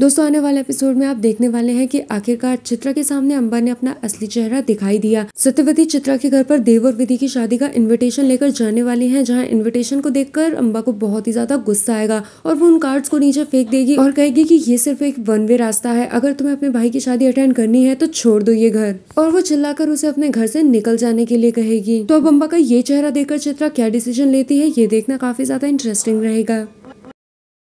दोस्तों आने वाले एपिसोड में आप देखने वाले हैं कि आखिरकार चित्रा के सामने अंबा ने अपना असली चेहरा दिखाई दिया सत्यवती चित्रा के घर पर देव और विधि की शादी का इनविटेशन लेकर जाने वाली हैं जहां इनविटेशन को देखकर अंबा को बहुत ही ज्यादा गुस्सा आएगा और वो उन कार्ड्स को नीचे फेंक देगी और कहेगी की ये सिर्फ एक वन वे रास्ता है अगर तुम्हें अपने भाई की शादी अटेंड करनी है तो छोड़ दो ये घर और वो चिल्लाकर उसे अपने घर से निकल जाने के लिए कहेगी तो अब अम्बा का ये चेहरा देखकर चित्रा क्या डिसीजन लेती है ये देखना काफी ज्यादा इंटरेस्टिंग रहेगा